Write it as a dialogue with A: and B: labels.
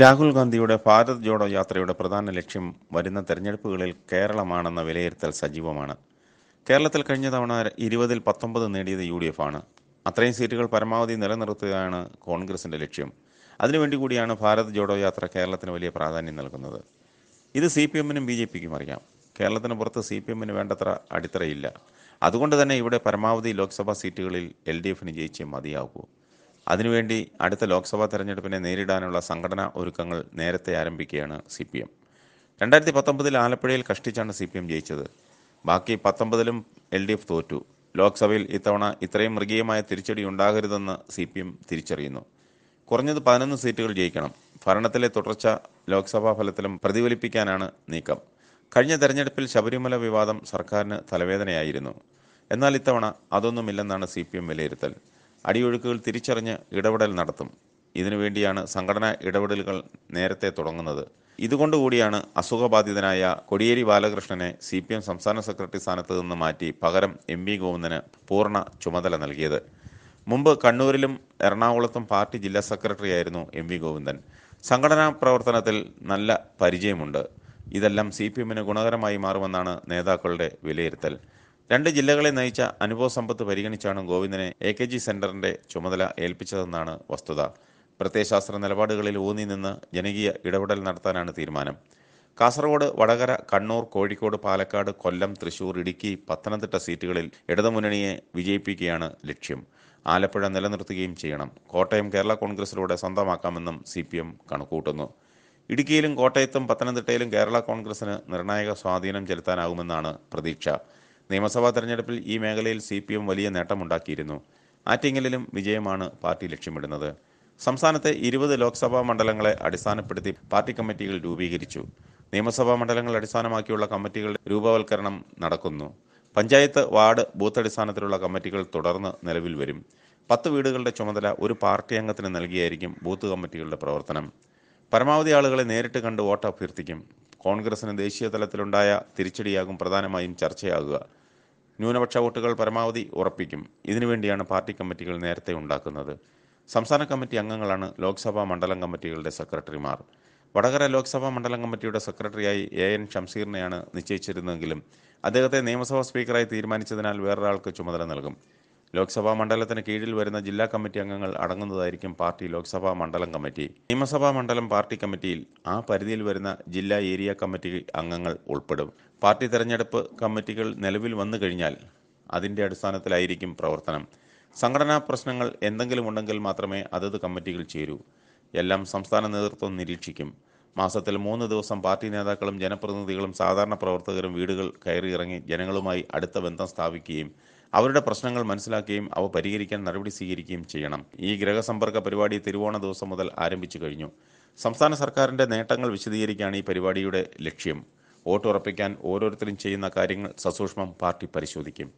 A: രാഹുൽ ഗാന്ധിയുടെ ഭാരത് ജോഡോ യാത്രയുടെ പ്രധാന ലക്ഷ്യം വരുന്ന തെരഞ്ഞെടുപ്പുകളിൽ കേരളമാണെന്ന വിലയിരുത്തൽ സജീവമാണ് കേരളത്തിൽ കഴിഞ്ഞ തവണ ഇരുപതിൽ പത്തൊമ്പത് നേടിയത് യു ഡി എഫ് ആണ് അത്രയും സീറ്റുകൾ പരമാവധി നിലനിർത്തുകയാണ് കോൺഗ്രസിന്റെ ലക്ഷ്യം അതിനുവേണ്ടി കൂടിയാണ് ഭാരത് ജോഡോ യാത്ര കേരളത്തിന് വലിയ പ്രാധാന്യം നൽകുന്നത് ഇത് സി പി എമ്മിനും ബി ജെ പിക്കും അറിയാം കേരളത്തിന് പുറത്ത് സി പി എമ്മിന് വേണ്ടത്ര അടിത്തറയില്ല അതുകൊണ്ട് തന്നെ ഇവിടെ പരമാവധി ലോക്സഭാ സീറ്റുകളിൽ എൽ ഡി എഫിന് ജയിച്ചേ മതിയാകൂ അതിനുവേണ്ടി അടുത്ത ലോക്സഭാ തെരഞ്ഞെടുപ്പിനെ നേരിടാനുള്ള സംഘടനാ ഒരുക്കങ്ങൾ നേരത്തെ ആരംഭിക്കുകയാണ് സി പി എം രണ്ടായിരത്തി പത്തൊമ്പതിൽ ആലപ്പുഴയിൽ കഷ്ടിച്ചാണ് സി പി എം ജയിച്ചത് ബാക്കി പത്തൊമ്പതിലും എൽ ഡി എഫ് തോറ്റു ലോക്സഭയിൽ ഇത്തവണ ഇത്രയും മൃഗീയമായ തിരിച്ചടി ഉണ്ടാകരുതെന്ന് സി പി എം തിരിച്ചറിയുന്നു കുറഞ്ഞത് പതിനൊന്ന് സീറ്റുകൾ ജയിക്കണം ഭരണത്തിലെ തുടർച്ച ലോക്സഭാ ഫലത്തിലും പ്രതിഫലിപ്പിക്കാനാണ് നീക്കം കഴിഞ്ഞ തെരഞ്ഞെടുപ്പിൽ ശബരിമല വിവാദം സർക്കാരിന് തലവേദനയായിരുന്നു എന്നാൽ ഇത്തവണ അതൊന്നുമില്ലെന്നാണ് സി പി എം വിലയിരുത്തൽ അടിയൊഴുക്കുകൾ തിരിച്ചറിഞ്ഞ് ഇടപെടൽ നടത്തും ഇതിനുവേണ്ടിയാണ് സംഘടനാ ഇടപെടലുകൾ നേരത്തെ തുടങ്ങുന്നത് ഇതുകൊണ്ടുകൂടിയാണ് അസുഖബാധിതനായ കൊടിയേരി ബാലകൃഷ്ണനെ സി പി എം സംസ്ഥാന സെക്രട്ടറി സ്ഥാനത്ത് നിന്ന് മാറ്റി പകരം എം വി ഗോവിന്ദന് പൂർണ്ണ ചുമതല നൽകിയത് മുമ്പ് കണ്ണൂരിലും എറണാകുളത്തും പാർട്ടി ജില്ലാ സെക്രട്ടറി ആയിരുന്നു എം വി ഗോവിന്ദൻ സംഘടനാ പ്രവർത്തനത്തിൽ നല്ല പരിചയമുണ്ട് ഇതെല്ലാം സി പി എമ്മിന് ഗുണകരമായി മാറുമെന്നാണ് നേതാക്കളുടെ വിലയിരുത്തൽ രണ്ട് ജില്ലകളെ നയിച്ച അനുഭവ സമ്പത്ത് പരിഗണിച്ചാണ് ഗോവിന്ദനെ എ കെ ജി സെന്ററിന്റെ ചുമതല ഏൽപ്പിച്ചതെന്നാണ് വസ്തുത പ്രത്യയശാസ്ത്ര നിലപാടുകളിൽ ഊന്നി നിന്ന് ജനകീയ ഇടപെടൽ നടത്താനാണ് തീരുമാനം കാസർഗോഡ് വടകര കണ്ണൂർ കോഴിക്കോട് പാലക്കാട് കൊല്ലം തൃശൂർ ഇടുക്കി പത്തനംതിട്ട സീറ്റുകളിൽ ഇടതുമുന്നണിയെ വിജയിപ്പിക്കുകയാണ് ലക്ഷ്യം ആലപ്പുഴ നിലനിർത്തുകയും ചെയ്യണം കോട്ടയം കേരള കോൺഗ്രസിലൂടെ സ്വന്തമാക്കാമെന്നും സി പി എം കണക്കൂട്ടുന്നു ഇടുക്കിയിലും കോട്ടയത്തും പത്തനംതിട്ടയിലും കേരള കോൺഗ്രസിന് നിർണായക സ്വാധീനം ചെലുത്താനാകുമെന്നാണ് പ്രതീക്ഷ നിയമസഭാ തെരഞ്ഞെടുപ്പിൽ ഈ മേഖലയിൽ സി പി എം വലിയ നേട്ടമുണ്ടാക്കിയിരുന്നു ആറ്റിങ്ങലിലും വിജയമാണ് പാർട്ടി ലക്ഷ്യമിടുന്നത് സംസ്ഥാനത്തെ ഇരുപത് ലോക്സഭാ മണ്ഡലങ്ങളെ അടിസ്ഥാനപ്പെടുത്തി പാർട്ടി കമ്മിറ്റികൾ രൂപീകരിച്ചു നിയമസഭാ മണ്ഡലങ്ങൾ അടിസ്ഥാനമാക്കിയുള്ള കമ്മിറ്റികളുടെ രൂപവൽക്കരണം നടക്കുന്നു പഞ്ചായത്ത് വാർഡ് ബൂത്ത് അടിസ്ഥാനത്തിലുള്ള കമ്മിറ്റികൾ തുടർന്ന് നിലവിൽ വരും പത്ത് വീടുകളുടെ ചുമതല ഒരു പാർട്ടി അംഗത്തിന് നൽകിയായിരിക്കും ബൂത്ത് കമ്മിറ്റികളുടെ പ്രവർത്തനം പരമാവധി ആളുകളെ നേരിട്ട് കണ്ട് വോട്ട് അഭ്യർത്ഥിക്കും കോൺഗ്രസിന് ദേശീയ തലത്തിലുണ്ടായ തിരിച്ചടിയാകും പ്രധാനമായും ചർച്ചയാകുക ന്യൂനപക്ഷ വോട്ടുകൾ പരമാവധി ഉറപ്പിക്കും ഇതിനുവേണ്ടിയാണ് പാർട്ടി കമ്മിറ്റികൾ നേരത്തെ ഉണ്ടാക്കുന്നത് സംസ്ഥാന കമ്മിറ്റി അംഗങ്ങളാണ് ലോക്സഭാ മണ്ഡലം കമ്മിറ്റികളുടെ സെക്രട്ടറിമാർ വടകര ലോക്സഭാ മണ്ഡലം കമ്മിറ്റിയുടെ സെക്രട്ടറിയായി എ എൻ ഷംസീറിനെയാണ് നിശ്ചയിച്ചിരുന്നതെങ്കിലും അദ്ദേഹത്തെ നിയമസഭാ സ്പീക്കറായി തീരുമാനിച്ചതിനാൽ വേറൊരാൾക്ക് ചുമതല നൽകും ലോക്സഭാ മണ്ഡലത്തിന് കീഴിൽ വരുന്ന ജില്ലാ കമ്മിറ്റി അംഗങ്ങൾ അടങ്ങുന്നതായിരിക്കും പാർട്ടി ലോക്സഭാ മണ്ഡലം കമ്മിറ്റി നിയമസഭാ മണ്ഡലം പാർട്ടി കമ്മിറ്റിയിൽ ആ പരിധിയിൽ വരുന്ന ജില്ലാ ഏരിയ കമ്മിറ്റി അംഗങ്ങൾ ഉൾപ്പെടും പാർട്ടി തെരഞ്ഞെടുപ്പ് കമ്മിറ്റികൾ നിലവിൽ വന്നു കഴിഞ്ഞാൽ അതിൻ്റെ അടിസ്ഥാനത്തിലായിരിക്കും പ്രവർത്തനം സംഘടനാ പ്രശ്നങ്ങൾ എന്തെങ്കിലും ഉണ്ടെങ്കിൽ മാത്രമേ അതത് കമ്മിറ്റികൾ ചേരൂ എല്ലാം സംസ്ഥാന നേതൃത്വം നിരീക്ഷിക്കും മാസത്തിൽ മൂന്ന് ദിവസം പാർട്ടി നേതാക്കളും ജനപ്രതിനിധികളും സാധാരണ പ്രവർത്തകരും വീടുകൾ കയറിയിറങ്ങി ജനങ്ങളുമായി അടുത്ത ബന്ധം സ്ഥാപിക്കുകയും അവരുടെ പ്രശ്നങ്ങൾ മനസ്സിലാക്കുകയും അവ പരിഹരിക്കാൻ നടപടി സ്വീകരിക്കുകയും ചെയ്യണം ഈ ഗ്രഹസമ്പർക്ക പരിപാടി തിരുവോണ ദിവസം മുതൽ ആരംഭിച്ചു കഴിഞ്ഞു സംസ്ഥാന സർക്കാരിന്റെ നേട്ടങ്ങൾ വിശദീകരിക്കുകയാണ് ഈ പരിപാടിയുടെ ലക്ഷ്യം വോട്ടുറപ്പിക്കാൻ ഓരോരുത്തരും ചെയ്യുന്ന കാര്യങ്ങൾ സസൂക്ഷ്മം പാർട്ടി പരിശോധിക്കും